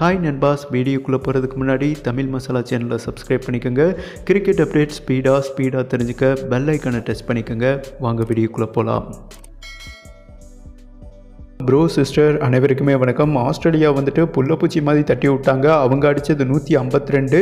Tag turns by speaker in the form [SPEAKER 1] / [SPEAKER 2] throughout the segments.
[SPEAKER 1] hi நண்பாஸ் வீடியோக்குள்ளே போகிறதுக்கு முன்னாடி தமிழ் மசாலா சேனலை சப்ஸ்கிரைப் பண்ணிக்கோங்க கிரிக்கெட் அப்டேட் ஸ்பீடாக ஸ்பீடாக தெரிஞ்சுக்க பெல் ஐக்கனை டச் பண்ணிக்கோங்க வாங்க வீடியோக்குள்ளே போகலாம் ப்ரோ சிஸ்டர் அனைவருக்குமே வணக்கம் ஆஸ்திரேலியா வந்துட்டு புல்லப்பூச்சி மாதிரி தட்டி விட்டாங்க அவங்க அடித்தது நூற்றி ஐம்பத்தி ரெண்டு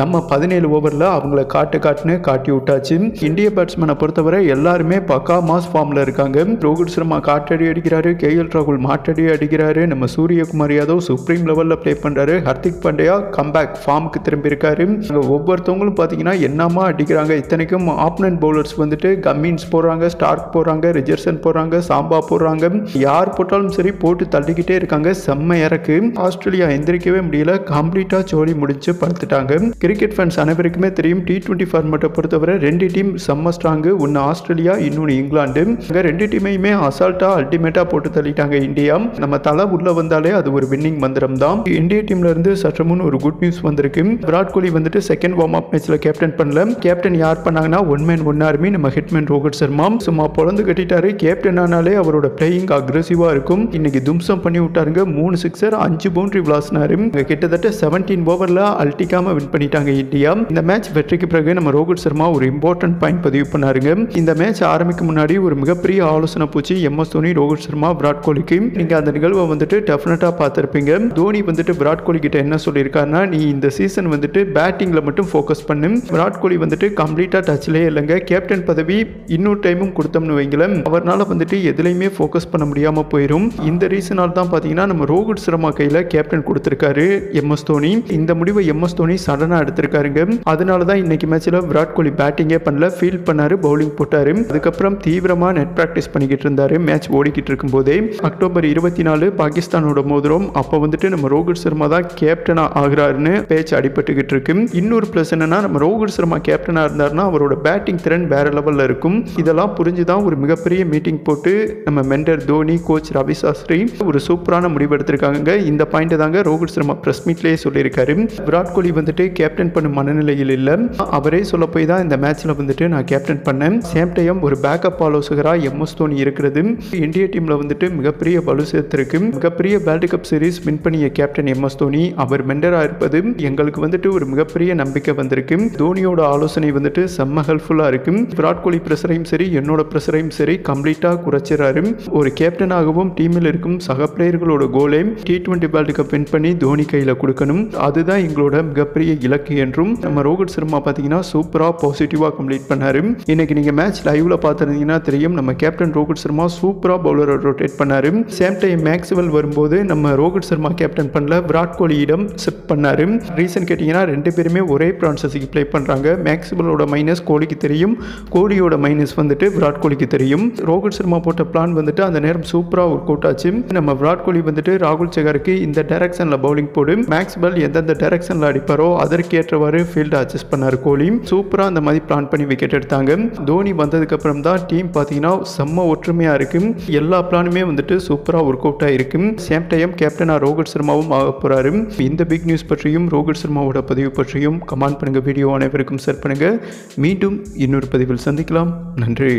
[SPEAKER 1] நம்ம பதினேழு ஓவரில் அவங்கள காட்டு காட்டுன்னு காட்டி விட்டாச்சு இந்திய பேட்ஸ்மேனை பொறுத்தவரை எல்லாருமே பக்கா மாஸ் ஃபார்மில் இருக்காங்க ரோஹித் சர்மா காற்றடி அடிக்கிறாரு கே எல் ராகுல் மாற்றடி அடிக்கிறாரு நம்ம சூரியகுமார் யாதவ் சுப்ரீம் லெவலில் ப்ளே பண்ணுறாரு ஹர்திக் பாண்டியா கம்பேக் ஃபார்முக்கு திரும்பியிருக்காரு அங்கே ஒவ்வொருத்தவங்களும் பார்த்தீங்கன்னா என்னமா அடிக்கிறாங்க இத்தனைக்கும் ஆப்னன் பவுலர்ஸ் வந்துட்டு கம்மின்ஸ் போடுறாங்க ஸ்டார்க் போடுறாங்க ரிஜர்சன் போடுறாங்க சாம்பா போடுறாங்க யார் போட்டாலும் பாலும் சரி போட்டு தள்ளிக்கிட்டே இருக்காங்க செம்ம இறக்கு ஆஸ்திரேலியா எந்திரிக்கவே முடியல கம்ப்ளீட்டா ஜோலி முடிச்சு படுத்துட்டாங்க கிரிக்கெட் ஃபேன்ஸ் அனைவருக்குமே தெரியும் டி டுவெண்ட்டி ஃபார்மேட்டை பொறுத்தவரை ரெண்டு டீம் செம்ம ஸ்ட்ராங்கு ஒன்று ஆஸ்திரேலியா இன்னொன்று இங்கிலாந்து அங்கே ரெண்டு டீமையுமே அசால்ட்டாக அல்டிமேட்டாக போட்டு தள்ளிட்டாங்க இந்தியா நம்ம தலை உள்ளே வந்தாலே அது ஒரு வின்னிங் மந்திரம் தான் இந்திய டீம்லேருந்து சற்று முன் ஒரு குட் நியூஸ் வந்திருக்கு விராட் கோலி வந்துட்டு செகண்ட் வார்ம் அப் மேட்ச்ல கேப்டன் பண்ணல கேப்டன் யார் பண்ணாங்கன்னா ஒன் மேன் ஒன் ஆர்மி நம்ம ஹிட்மேன் ரோஹித் சர்மா சும்மா பொழந்து கட்டிட்டாரு கேப்டன் ஆனாலே அவரோட பிளேயிங் அக்ரெசிவா இருக்கும் மட்டும் இன்னைக்கு தும்சம் பண்ணி விட்டாருங்க மூணு சிக்ஸர் அஞ்சு பவுண்டரி விளாசினாரு கிட்டத்தட்ட செவன்டீன் ஓவரில் அல்டிக்காம வின் பண்ணிட்டாங்க இந்தியா இந்த மேட்ச் வெற்றிக்கு பிறகு நம்ம ரோஹித் சர்மா ஒரு இம்பார்ட்டன்ட் பாயிண்ட் பதிவு பண்ணாருங்க இந்த மேட்ச் ஆரம்பிக்கும் முன்னாடி ஒரு மிகப்பெரிய ஆலோசனை போச்சு எம் எஸ் தோனி ரோஹித் சர்மா விராட் கோலிக்கு நீங்கள் அந்த நிகழ்வை வந்துட்டு டெஃபினட்டா பார்த்துருப்பீங்க தோனி வந்துட்டு விராட் கோலி கிட்ட என்ன சொல்லியிருக்காருன்னா நீ இந்த சீசன் வந்துட்டு பேட்டிங்கில் மட்டும் ஃபோக்கஸ் பண்ணு விராட் கோலி வந்துட்டு கம்ப்ளீட்டாக டச்லேயே இல்லைங்க கேப்டன் பதவி இன்னொரு டைமும் கொடுத்தோம்னு வைங்களேன் அவரால் வந்துட்டு எதுலையுமே ஃபோக்கஸ் பண்ண முடியாமல் போயிடும் முடியும் இந்த ரீசனால் தான் பார்த்தீங்கன்னா நம்ம ரோஹித் சர்மா கையில் கேப்டன் கொடுத்துருக்காரு எம் எஸ் தோனி இந்த முடிவை எம் எஸ் தோனி சடனாக எடுத்திருக்காருங்க அதனால தான் இன்னைக்கு மேட்சில் விராட் கோலி பேட்டிங்கே பண்ணல ஃபீல் பண்ணார் பவுலிங் போட்டார் அதுக்கப்புறம் தீவிரமாக நெட் ப்ராக்டிஸ் பண்ணிக்கிட்டு இருந்தார் மேட்ச் ஓடிக்கிட்டு இருக்கும்போதே அக்டோபர் இருபத்தி நாலு பாகிஸ்தானோட மோதிரம் அப்போ வந்துட்டு நம்ம ரோஹித் சர்மா தான் கேப்டனாக ஆகிறாருன்னு பேச்சு அடிபட்டுக்கிட்டு இருக்கு இன்னொரு ப்ளஸ் என்னன்னா நம்ம ரோஹித் சர்மா கேப்டனாக இருந்தாருன்னா அவரோட பேட்டிங் திறன் வேற லெவலில் இருக்கும் இதெல்லாம் புரிஞ்சு தான் ஒரு மிகப்பெரிய மீட்டிங் போட்டு நம்ம மென்டர் தோனி கோச் ரவி அபிசாஸ்ரீ ஒரு சூப்பரான முடிவு எடுத்திருக்காங்க இந்த பாயிண்ட் தாங்க ரோஹித் சர்மா பிரஸ் மீட்லேயே சொல்லியிருக்காரு விராட் கோலி வந்துட்டு கேப்டன் பண்ணும் மனநிலையில் இல்லை அவரே சொல்ல போய் தான் இந்த மேட்ச்சில் வந்துட்டு நான் கேப்டன் பண்ணேன் சேம் டைம் ஒரு பேக்கப் ஆலோசகராக எம்எஸ் தோனி இருக்கிறது இந்திய டீமில் வந்துட்டு மிகப்பெரிய பலு சேர்த்திருக்கு மிகப்பெரிய வேர்ல்டு கப் சீரீஸ் வின் பண்ணிய கேப்டன் எம்எஸ் தோனி அவர் மெண்டராக இருப்பது எங்களுக்கு வந்துட்டு ஒரு மிகப்பெரிய நம்பிக்கை வந்திருக்கு தோனியோட ஆலோசனை வந்துட்டு செம்ம ஹெல்ப்ஃபுல்லாக இருக்கும் விராட் கோலி பிரஷரையும் சரி என்னோட பிரஷரையும் சரி கம்ப்ளீட்டாக குறைச்சிடறாரு ஒரு கேப்டனாகவும் டீமில் இருக்கும் சக பிளேயர்களோட கோலை T twenty world cup win பண்ணி தோனி கையில் கொடுக்கணும் அதுதான் எங்களோட மிகப்பெரிய இலக்கு என்றும் நம்ம ரோஹித் சர்மா பார்த்தீங்கன்னா சூப்பராக பாசிட்டிவாக கம்ப்ளீட் பண்ணார் இன்னைக்கு நீங்கள் மேட்ச் லைவில் பார்த்துருந்தீங்கன்னா தெரியும் நம்ம கேப்டன் ரோஹித் சர்மா சூப்பராக பவுலரை ரொட்டேட் பண்ணார் சேம் டைம் மேக்ஸிமல் வரும்போது நம்ம ரோஹித் சர்மா கேப்டன் பண்ணல விராட் கோலியிடம் ஷிஃப்ட் பண்ணார் ரீசன் கேட்டிங்கன்னா ரெண்டு பேருமே ஒரே ப்ரான்சஸுக்கு ப்ளே பண்ணுறாங்க மேக்ஸிமலோட மைனஸ் கோலிக்கு தெரியும் கோலியோட மைனஸ் வந்துட்டு விராட் கோலிக்கு தெரியும் ரோஹித் சர்மா போட்ட பிளான் வந்துட்டு அந்த நேரம் சூப்பராக நாக் அவுட் ஆச்சு நம்ம விராட் கோலி வந்துட்டு ராகுல் செகருக்கு இந்த டைரக்ஷனில் பவுலிங் போடு மேக்ஸ்வெல் எந்தெந்த டைரக்ஷனில் அடிப்பாரோ அதற்கேற்றவாறு ஃபீல்டு அட்ஜஸ்ட் பண்ணார் கோலி சூப்பராக அந்த மாதிரி பிளான் பண்ணி விக்கெட் எடுத்தாங்க தோனி வந்ததுக்கப்புறம் தான் டீம் பார்த்தீங்கன்னா செம்ம ஒற்றுமையாக இருக்கும் எல்லா பிளானுமே வந்துட்டு சூப்பராக ஒர்க் அவுட் ஆகிருக்கும் சேம் டைம் கேப்டனா ரோஹித் சர்மாவும் ஆக போகிறாரு இந்த பிக் நியூஸ் பற்றியும் ரோஹித் சர்மாவோட பதிவு பற்றியும் கமெண்ட் பண்ணுங்கள் வீடியோ அனைவருக்கும் ஷேர் பண்ணுங்கள் மீண்டும் இன்னொரு பதிவில் சந்திக்கலாம் நன்றி